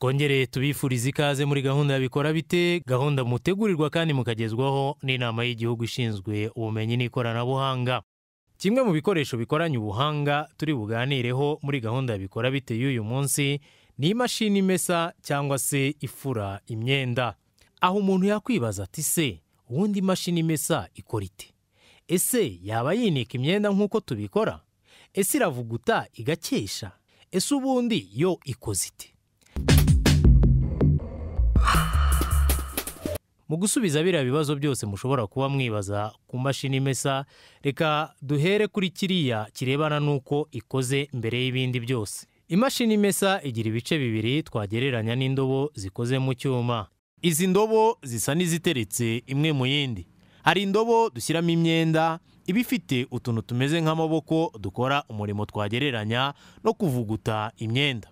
twongere tubifurize ikaze muri gahunda bikora bite gahunda mutegurirwa kandi mukagezwaho n'inama y'igihugu ishinzwe ubumenyi n'ikoranabuhanga kimwe mu bikoresho bikoranye ubuhanga turi buganireho muri gahunda bikora bite y'uyu munsi ni imashini imesa cyangwa se ifura imyenda aho umuntu yakwibaza ati se ubundi imashini imesa ikora ite ese yaba yinika imyenda nk'uko tubikora ese iravuguta igakesha ese ubundi yo ikoze ite mu gusubiza biriya bibazo byose mushobora kuba mwibaza ku mashini imesa reka duhere kuri kiriya kirebana n'uko ikoze mbere y'ibindi byose imashini imesa igira ibice bibiri twagereranya n'indobo zikoze mu cyuma izi ndobo zisa n'iziteretse imwe mu yindi hari indobo dushyiramo imyenda iba ifite utuntu tumeze nk'amaboko dukora umurimo twagereranya no kuvuguta imyenda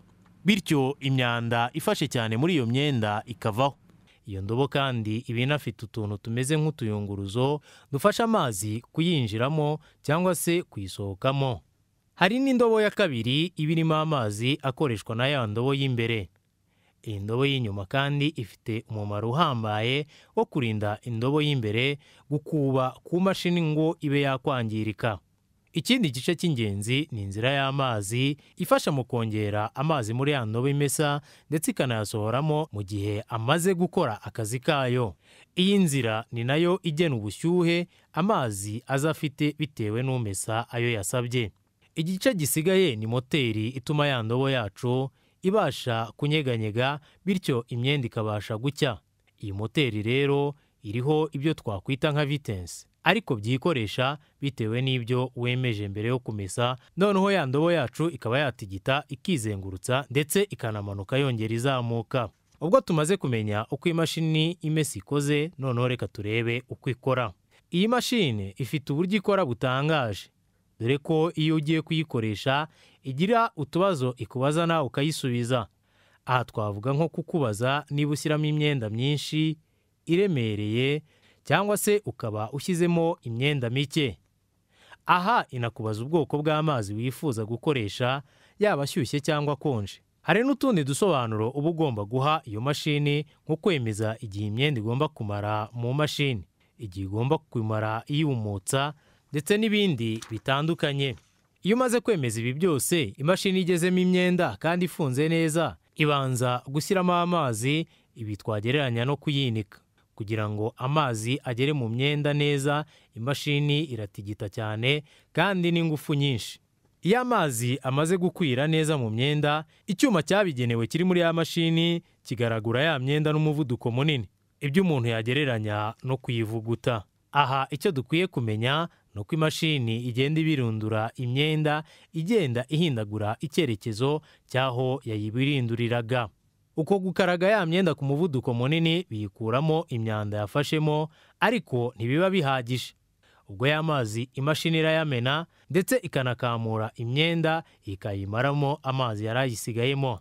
bityo imyanda ifashe cyane muri iyo myenda ikavaho iyo ndobo kandi iba inafite utuntu tumeze nk'utuyunguruzo dufasha amazi kuyinjiramo cyangwa se kuyisohokamo hari n'indobo ya kabiri iba irimo amazi akoreshwa na ya ndobo y'imbere iyi ndobo y'inyuma kandi ifite umumaro uhambaye wo kurinda indobo y'imbere gukuba ku mashini ngo ibe yakwangirika ikindi gice cy'ingenzi ni inzira y'amazi ifasha mu kongera amazi muri ya ndobo imesa ndetse ikanayasohoramo mu gihe amaze gukora akazi kayo iyi nzira ni nayo igena ubushyuhe amazi azafite bitewe n'umesa ayo yasabye igice gisigaye ni moteri ituma ya ndobo yacu ibasha kunyeganyega bityo imyenda ikabasha gucya iyi moteri rero iriho ibyo twakwita nka vitensi ariko byikoresha bitewe n'ibyo wemeje mbere yo kumesa noneho ya ndobo yacu ikaba yatigita ikizengurutsa ndetse ikanamanuka yongera izamuka ubwo tumaze kumenya uko imashini imesa ikoze noneho reka turebe uko ikora iyi mashini ifite uburyo ikora butangaje dore ko iyo ugiye kuyikoresha igira utubazo ikubaza nawe ukayisubiza aha twavuga nko kukubaza niba ushyiramo imyenda myinshi iremereye cyangwa se ukaba ushyizemo imyenda mike aha inakubaza ubwoko bw'amazi wifuza gukoresha yaba ashyushye cyangwa akonje hari n'utundi dusobanuro uba ugomba guha iyo mashini nko kwemeza igihe imyenda igomba kumara mu mashini igihe igomba kumara iyumutsa ndetse n'ibindi bitandukanye iyo umaze kwemeza ibi byose imashini igezemo imyenda kandi ifunze neza ibanza gushyiramo amazi ibi twagereranya no kuyinika kugira ngo amazi agere mu myenda neza imashini iratigita cyane kandi n'ingufu nyinshi iyo amazi amaze gukwira neza mu myenda icyuma cyabigenewe kiri muri ya mashini kigaragura ya myenda n'umuvuduko munini ibyo umuntu yagereranya no kuyivuguta aha icyo dukwiye kumenya ni uko imashini igenda ibirundura imyenda igenda ihindagura icyerekezo cy'aho yayibirinduriraga uko gukaraga ya myenda ku muvuduko munini biyikuramo imyanda yafashemo ariko ntibiba bihagije ubwo ya mazi imashini irayamena ndetse ikanakamura imyenda ikayimaramo amazi yari ayisigayemo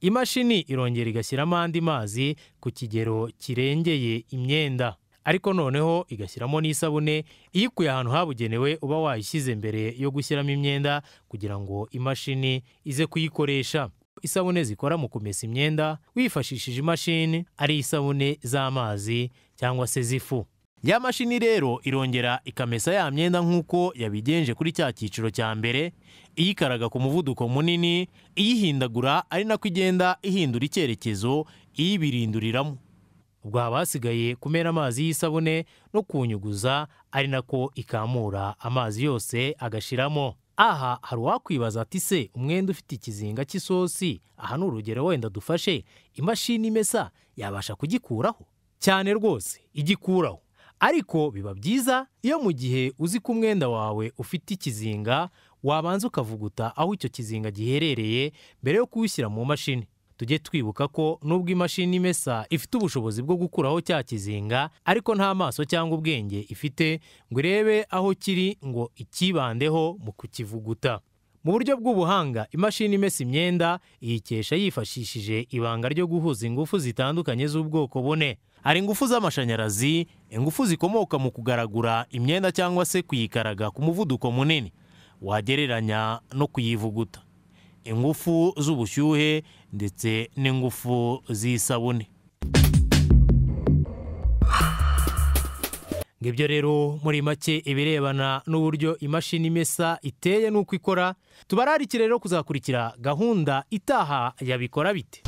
imashini irongera igashyiramo andi mazi ku kigero kirengeye imyenda ariko noneho igashyiramo n'isabune iyikuye ahantu habugenewe uba wayishyize mbere yo gushyiramo imyenda kugira ngo imashini ize kuyikoresha isabune zikora mu kumesa imyenda wifashishije imashini ari isabune z'amazi cyangwa se z'ifu ya mashini rero irongera ikamesa ya myenda nk'uko yabigenje kuri cya cyiciro cya mbere iyikaraga ku muvuduko munini iyihindagura ari nako igenda ihindura icyerekezo iyibirinduriramo ubwo haba hasigaye kumera amazi y'isabune no kunyuguza ari nako ikamura amazi yose agashiramo aha hari uwakwibaza ati se umwenda ufite ikizinga cy'isosi aha ni urugero wenda dufashe imashini imesa yabasha kugikuraho cyane rwose igikuraho ariko biba byiza iyo mu gihe uzi ko umwenda wawe ufite ikizinga wabanza ukavuguta aho icyo kizinga giherereye mbere yo kuwushyira mu mashini tujye twibuka ko nubwo imashini imesa ifite ubushobozi bwo gukuraho cya kizinga ariko nta maso cyangwa ubwenge ifite ngo irebe aho kiri ngo ikibandeho mu kukivuguta mu buryo bw'ubuhanga imashini imesa imyenda iyikesha yifashishije ibanga ryo guhuza ingufu zitandukanye z'ubwoko bune hari ingufu z'amashanyarazi ingufu zikomoka mu kugaragura imyenda cyangwa se kuyikaraga ku muvuduko munini wagereranya no kuyivuguta ingufu z'ubushyuhe ndetse n'ingufu z'isabune ngibyo rero muri make ibirebana n'uburyo imashini imesa iteye n'uko ikora tubararikire rero kuzakurikira gahunda itaha yabikora bite